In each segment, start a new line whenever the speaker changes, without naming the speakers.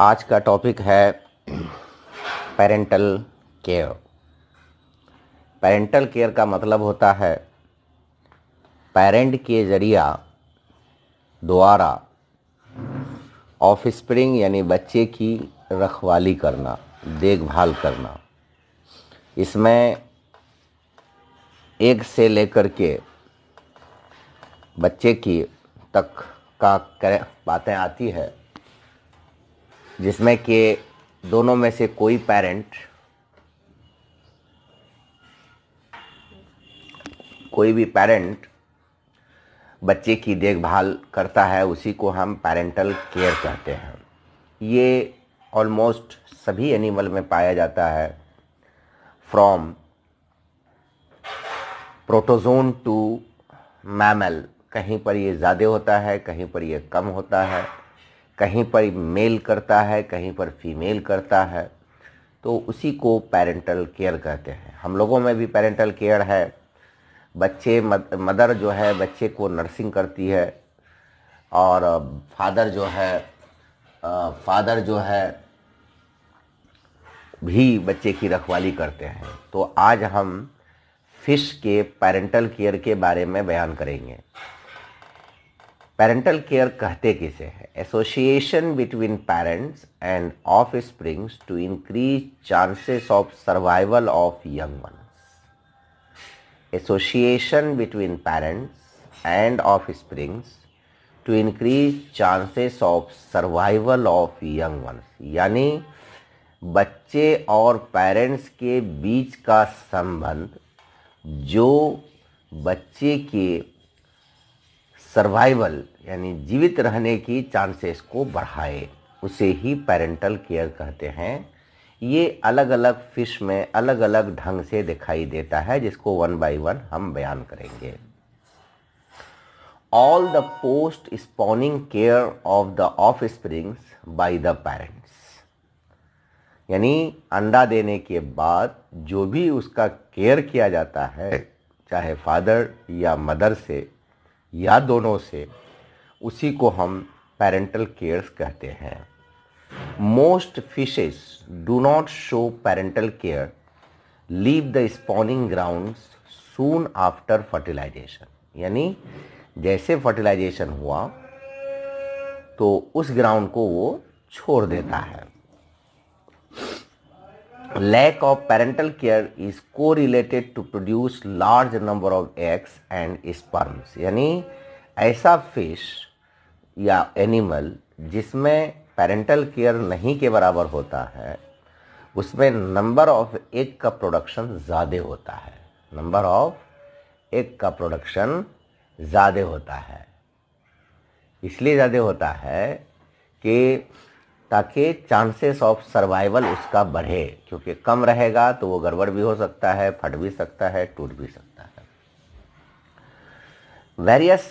आज का टॉपिक है पेरेंटल केयर पेरेंटल केयर का मतलब होता है पेरेंट के जरिया द्वारा ऑफ स्प्रिंग यानी बच्चे की रखवाली करना देखभाल करना इसमें एक से लेकर के बच्चे की तक का बातें आती है जिसमें कि दोनों में से कोई पेरेंट कोई भी पेरेंट बच्चे की देखभाल करता है उसी को हम पेरेंटल केयर कहते हैं ये ऑलमोस्ट सभी एनिमल में पाया जाता है फ्रॉम प्रोटोजोन टू मैमल कहीं पर ये ज़्यादा होता है कहीं पर ये कम होता है कहीं पर मेल करता है कहीं पर फीमेल करता है तो उसी को पेरेंटल केयर कहते हैं हम लोगों में भी पेरेंटल केयर है बच्चे मदर जो है बच्चे को नर्सिंग करती है और फादर जो है फादर जो है भी बच्चे की रखवाली करते हैं तो आज हम फिश के पेरेंटल केयर के बारे में बयान करेंगे पेरेंटल केयर कहते किसे है association between parents and offsprings to increase chances of survival of young ones association between parents and offsprings to increase chances of survival of young ones यानी बच्चे और पेरेंट्स के बीच का संबंध जो बच्चे के सर्वाइवल यानी जीवित रहने की चांसेस को बढ़ाए उसे ही पेरेंटल केयर कहते हैं ये अलग अलग फिश में अलग अलग ढंग से दिखाई देता है जिसको वन बाय वन हम बयान करेंगे all the post spawning care of the offsprings by the parents यानी अंडा देने के बाद जो भी उसका केयर किया जाता है चाहे फादर या मदर से या दोनों से उसी को हम पेरेंटल केयर्स कहते हैं most fishes do not show parental care leave the spawning grounds soon after fertilization यानी जैसे फर्टिलाइजेशन हुआ तो उस ग्राउंड को वो छोड़ देता है lack of parental care is correlated to produce large number of eggs and sperms यानी ऐसा फिश या एनिमल जिसमें पेरेंटल केयर नहीं के बराबर होता है उसमें नंबर ऑफ एग का प्रोडक्शन ज़्यादा होता है नंबर ऑफ एग का प्रोडक्शन ज़्यादा होता है इसलिए ज़्यादा होता है कि ताकि चांसेस ऑफ सर्वाइवल उसका बढ़े क्योंकि कम रहेगा तो वो गड़बड़ भी हो सकता है फट भी सकता है टूट भी सकता है वेरियस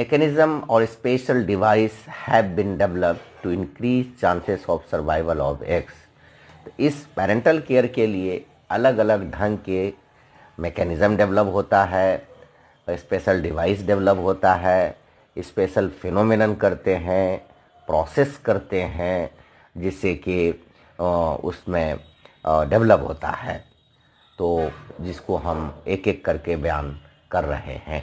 मेकेनिज़्म और special device have been develop to increase chances of survival of eggs तो इस पेरेंटल केयर के लिए अलग अलग ढंग के मेकेनिज़म डेवलप होता है स्पेशल डिवाइस डेवलप होता है स्पेशल फिनोमिनन करते हैं प्रोसेस करते हैं जिससे कि उसमें डेवलप होता है तो जिसको हम एक एक करके बयान कर रहे हैं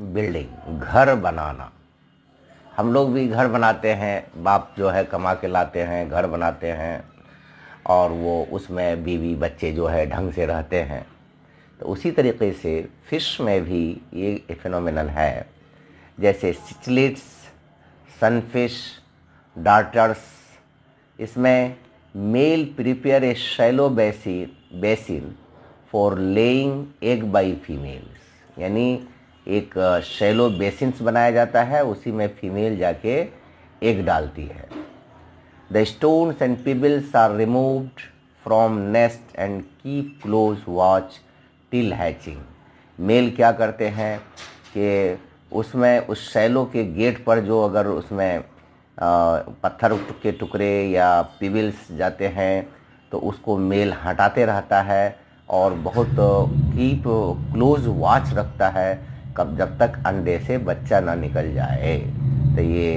बिल्डिंग घर बनाना हम लोग भी घर बनाते हैं बाप जो है कमा के लाते हैं घर बनाते हैं और वो उसमें बीवी बच्चे जो है ढंग से रहते हैं तो उसी तरीके से फिश में भी ये फिनोमिनल है जैसे सिचलिट्स सनफिश डार्टर्स इसमें male prepare a shallow basin basin for laying egg by females यानी एक शैलो बेसिन्स बनाया जाता है उसी में फीमेल जाके एग डालती है the stones and pebbles are removed from nest and keep close watch till hatching male क्या करते हैं कि उसमें उस शैलो के गेट पर जो अगर उसमें पत्थर के टुकड़े या पिबिल्स जाते हैं तो उसको मेल हटाते रहता है और बहुत कीप क्लोज वॉच रखता है कब जब तक अंडे से बच्चा ना निकल जाए तो ये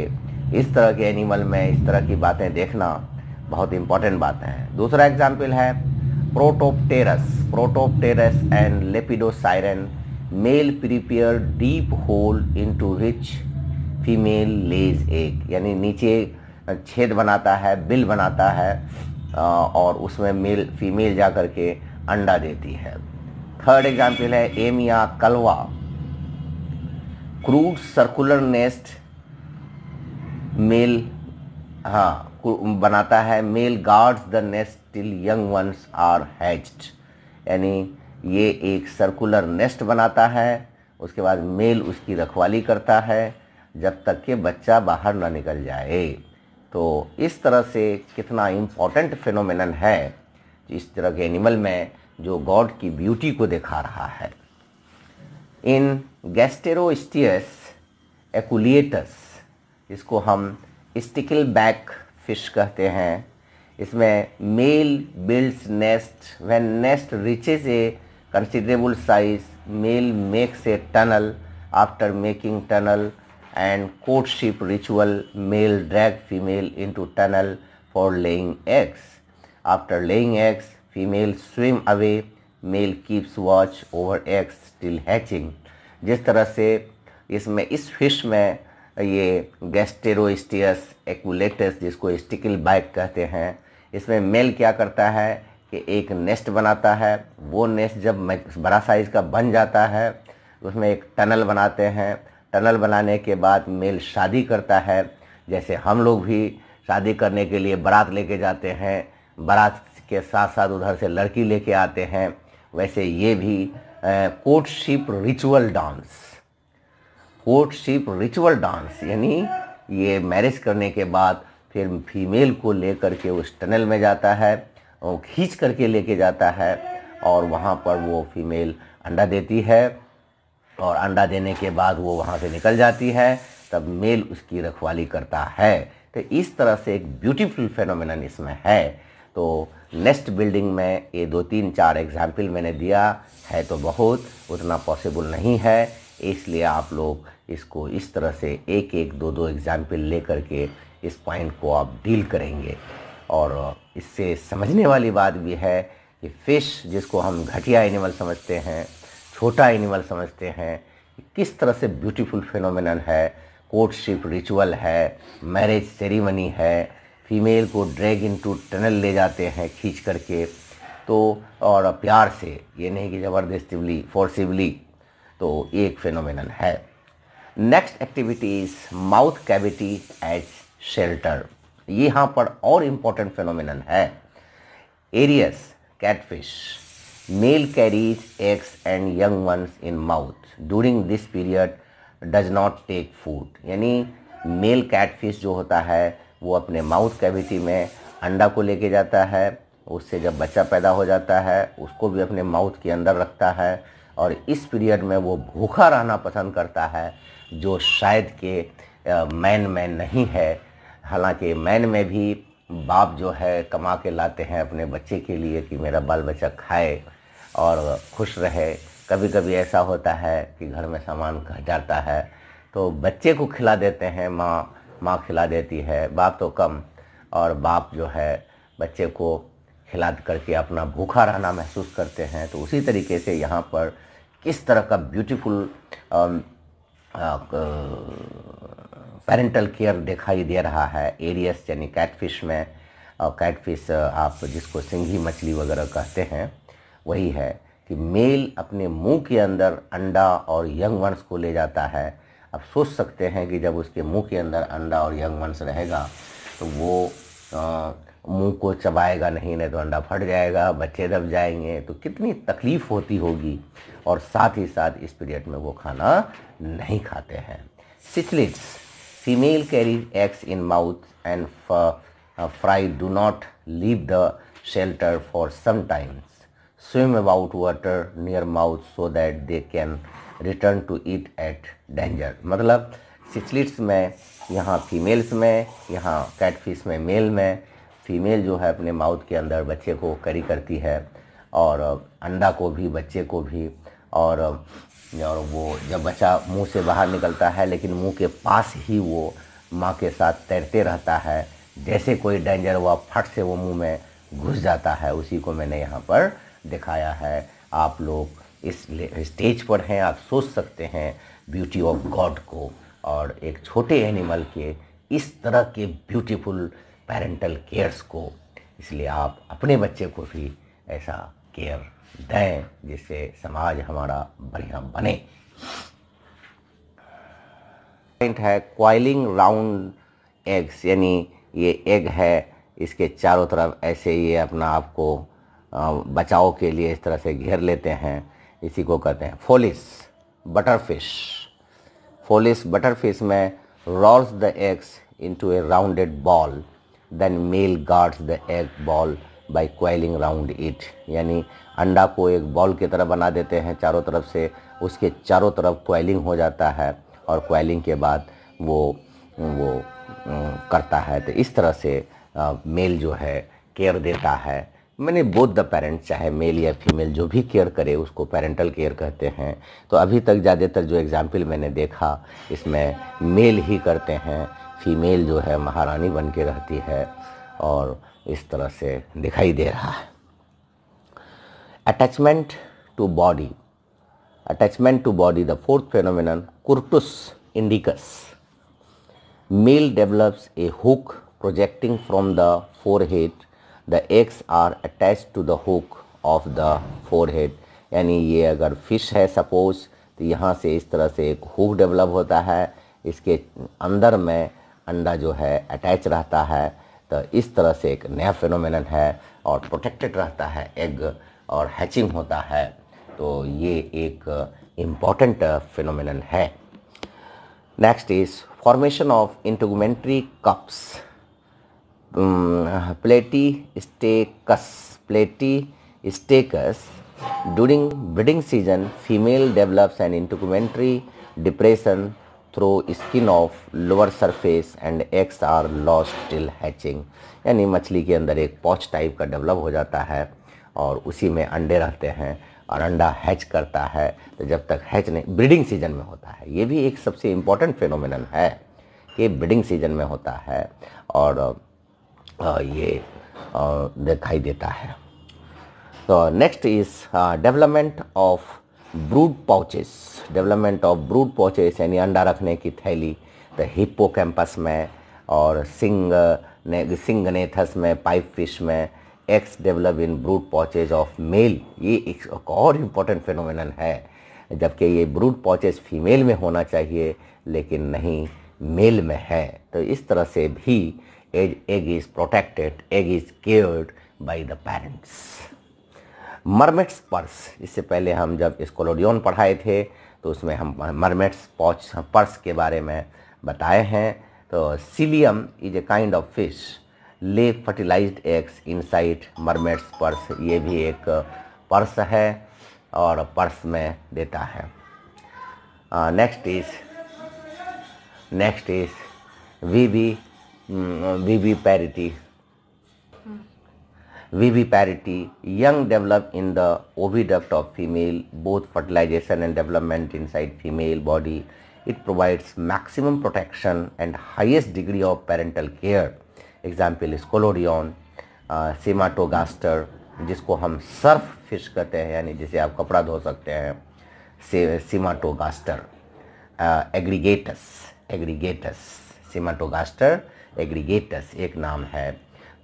इस तरह के एनिमल में इस तरह की बातें देखना बहुत इंपॉर्टेंट बातें हैं दूसरा एग्जाम्पल है protopterus protopterus and lepidosiren male prepare deep hole into which female lays egg यानी नीचे छेद बनाता है बिल बनाता है और उसमें मेल फीमेल जा के अंडा देती है थर्ड एग्जाम्पल है Amia calva crude circular nest male हाँ बनाता है male guards the nest till young ones are hatched यानी ये एक सर्कुलर नेस्ट बनाता है उसके बाद मेल उसकी रखवाली करता है जब तक कि बच्चा बाहर ना निकल जाए तो इस तरह से कितना इम्पोर्टेंट फिनोमिनन है इस तरह के एनिमल में जो गॉड की ब्यूटी को दिखा रहा है इन गैस्टेरोस्टियस एकुलेटस इसको हम स्टिकल बैक फिश कहते हैं इसमें male builds nest when nest reaches a considerable size male makes a tunnel after making tunnel and courtship ritual male drag female into tunnel for laying eggs after laying eggs female swim away male keeps watch over eggs till hatching जिस तरह से इसमें इस fish में ये गैस्टेरोस्टियस एक्ुलेटस जिसको sticker bike कहते हैं इसमें मेल क्या करता है कि एक नेस्ट बनाता है वो नेस्ट जब बड़ा साइज़ का बन जाता है उसमें एक टनल बनाते हैं टनल बनाने के बाद मेल शादी करता है जैसे हम लोग भी शादी करने के लिए बारात लेके जाते हैं बारात के साथ साथ उधर से लड़की लेके आते हैं वैसे ये भी courtship ritual dance courtship ritual dance यानी ये मैरिज करने के बाद फिर फीमेल को लेकर के उस टनल में जाता है वो खींच करके लेके जाता है और वहाँ पर वो फीमेल अंडा देती है और अंडा देने के बाद वो वहाँ से निकल जाती है तब मेल उसकी रखवाली करता है तो इस तरह से एक ब्यूटीफुल फेनोमेनन इसमें है तो नेक्स्ट बिल्डिंग में ये दो तीन चार एग्जाम्पल मैंने दिया है तो बहुत उतना पॉसिबल नहीं है इसलिए आप लोग इसको इस तरह से एक एक दो दो एग्जाम्पल ले करके इस पॉइंट को आप डील करेंगे और इससे समझने वाली बात भी है कि फ़िश जिसको हम घटिया एनिमल समझते हैं छोटा एनिमल समझते हैं किस तरह से ब्यूटीफुल फिनोमिनल है कोर्टशिप रिचुअल है मैरिज सेरेमनी है फीमेल को ड्रैग इन टू टनल ले जाते हैं खींच करके तो और प्यार से ये नहीं कि ज़बरदस्तिवली फोर्सिवली तो एक फिनोमिनल है next activities mouth cavity as shelter ये यहाँ पर और इम्पोर्टेंट फिनोमिन है Arius catfish male carries eggs and young ones in mouth during this period does not take food यानी मेल कैटफिश जो होता है वो अपने माउथ कैविटी में अंडा को लेके जाता है उससे जब बच्चा पैदा हो जाता है उसको भी अपने माउथ के अंदर रखता है और इस पीरियड में वो भूखा रहना पसंद करता है जो शायद के मैन में नहीं है हालांकि मैन में भी बाप जो है कमा के लाते हैं अपने बच्चे के लिए कि मेरा बाल बच्चा खाए और खुश रहे कभी कभी ऐसा होता है कि घर में सामान घट जाता है तो बच्चे को खिला देते हैं माँ माँ खिला देती है बाप तो कम और बाप जो है बच्चे को खिला करके अपना भूखा रहना महसूस करते हैं तो उसी तरीके से यहाँ पर किस तरह का ब्यूटीफुल पेरेंटल केयर दिखाई दे रहा है एरियस यानी कैटफिश में और कैटफिश आप जिसको सिंघी मछली वगैरह कहते हैं वही है कि मेल अपने मुंह के अंदर अंडा और यंग वंस को ले जाता है आप सोच सकते हैं कि जब उसके मुंह के अंदर अंडा और यंग वंश रहेगा तो वो मुंह को चबाएगा नहीं नहीं तो अंडा फट जाएगा बच्चे दब जाएंगे तो कितनी तकलीफ़ होती होगी और साथ ही साथ इस पीरियड में वो खाना नहीं खाते हैं cichlids female carries eggs in mouth and fry do not leave the for some times swim about water near mouth so that they can return to it at danger मतलब सिचलिट्स में यहाँ females में यहाँ catfish में mail में female जो है अपने माउथ के अंदर बच्चे को करी करती है और अंडा को भी बच्चे को भी और और वो जब बच्चा मुंह से बाहर निकलता है लेकिन मुंह के पास ही वो माँ के साथ तैरते रहता है जैसे कोई डेंजर हुआ फट से वो मुंह में घुस जाता है उसी को मैंने यहाँ पर दिखाया है आप लोग इस स्टेज पर हैं आप सोच सकते हैं ब्यूटी ऑफ गॉड को और एक छोटे एनिमल के इस तरह के ब्यूटीफुल पेरेंटल केयर्स को इसलिए आप अपने बच्चे को भी ऐसा केयर दें जिससे समाज हमारा बढ़िया बने पॉइंट है क्वाइलिंग राउंड एग्स यानी ये एग है इसके चारों तरफ ऐसे ये अपना आपको बचाव के लिए इस तरह से घेर लेते हैं इसी को कहते हैं फोलिस बटरफिश फोलिस बटरफिश में rolls the eggs into a rounded ball then male guards the egg ball by coiling round it यानी अंडा को एक बॉल की तरह बना देते हैं चारों तरफ से उसके चारों तरफ क्वाइलिंग हो जाता है और क्वाइलिंग के बाद वो वो करता है तो इस तरह से मेल जो है केयर देता है मैंने बोथ द पेरेंट्स चाहे मेल या फीमेल जो भी केयर करे उसको पेरेंटल केयर कहते हैं तो अभी तक ज़्यादातर जो एग्ज़ाम्पल मैंने देखा इसमें मेल ही करते हैं फीमेल जो है महारानी बन के रहती है और इस तरह से दिखाई दे रहा है attachment to body attachment to body the fourth phenomenon kurtus indicus male develops a hook projecting from the forehead the eggs are attach to the hook of the forehead यानी ये अगर फिश है suppose तो यहाँ से इस तरह से एक हुक डेवलप होता है इसके अंदर में अंडा जो है अटैच रहता है तो इस तरह से एक नया फिनोमेनन है और प्रोटेक्टेड रहता है एग और हैचिंग होता है तो ये एक इम्पॉर्टेंट फिनोमेनन है next is formation of integumentary cups platystacus platystacus during breeding season female develops and integumentary depression through skin of lower surface and eggs are loss till hatching यानी मछली के अंदर एक पॉच type का develop हो जाता है और उसी में अंडे रहते हैं और अंडा हैच करता है तो जब तक हैच नहीं ब्रीडिंग सीजन में होता है ये भी एक सबसे इम्पॉर्टेंट फेनोमिनल है कि ब्रीडिंग सीजन में होता है और ये दिखाई देता है तो next is development of brood pouches development of brood pouches यानी अंडा रखने की थैली तो कैंपस में और सिंग ने सिंगनेथस में पाइप फिश में eggs develop in brood pouches of male ये एक, और इम्पोर्टेंट फिनोमिन है जबकि ये ब्रूड पॉचेज फीमेल में होना चाहिए लेकिन नहीं मेल में है तो इस तरह से भी egg, egg is protected, egg is cared by the parents. Mermaid's purse इससे पहले हम जब स्कोलोडियन पढ़ाए थे तो उसमें हम मर्मेट्स पॉच पर्स के बारे में बताए हैं तो scyllium is a kind of fish lay fertilized eggs inside mermaid's purse ये भी एक पर्स है और पर्स में देता है नेक्स्ट इज नेक्स्ट इज वी बी viviparity viviparity young develop in the oviduct of female both fertilization and development inside female body it provides maximum protection and highest degree of parental care example is कोलोडियन Cymatogaster जिसको हम Surf fish कहते हैं यानी जिसे आप कपड़ा धो सकते हैं सीमाटोगास्टर एग्रीगेटस एग्रीगेटस सीमाटोगास्टर एग्रीगेटस एक नाम है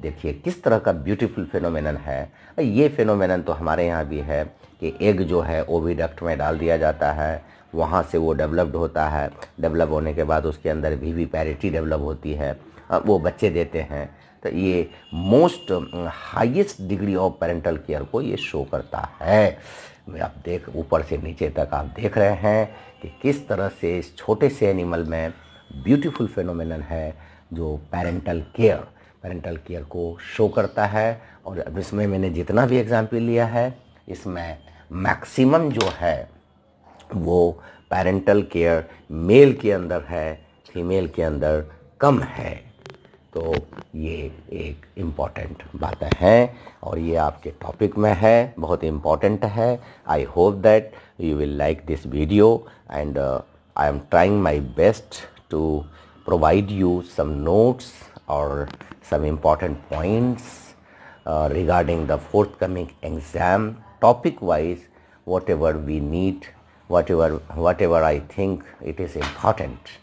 देखिए किस तरह का ब्यूटीफुल फेनोमेनन है ये फेनोमेनन तो हमारे यहाँ भी है कि एग जो है ओविडक्ट में डाल दिया जाता है वहाँ से वो डेवलप्ड होता है डेवलप होने के बाद उसके अंदर भी वी पैरिटी डेवलप होती है वो बच्चे देते हैं तो ये most highest degree of parental care को ये शो करता है आप देख ऊपर से नीचे तक आप देख रहे हैं कि किस तरह से इस छोटे से एनिमल में ब्यूटीफुल फेनोमेनन है जो पेरेंटल केयर पेरेंटल केयर को शो करता है और अब इसमें मैंने जितना भी एग्ज़ाम्पल लिया है इसमें मैक्सिमम जो है वो पेरेंटल केयर मेल के अंदर है फीमेल के अंदर कम है तो ये एक इम्पॉर्टेंट बातें हैं और ये आपके टॉपिक में है बहुत इम्पॉर्टेंट है I hope that you will like this video and I am trying my best to provide you some notes or some important points uh, regarding the forthcoming exam topic wise whatever we need whatever whatever i think it is important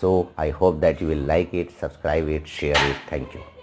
so i hope that you will like it subscribe it share it thank you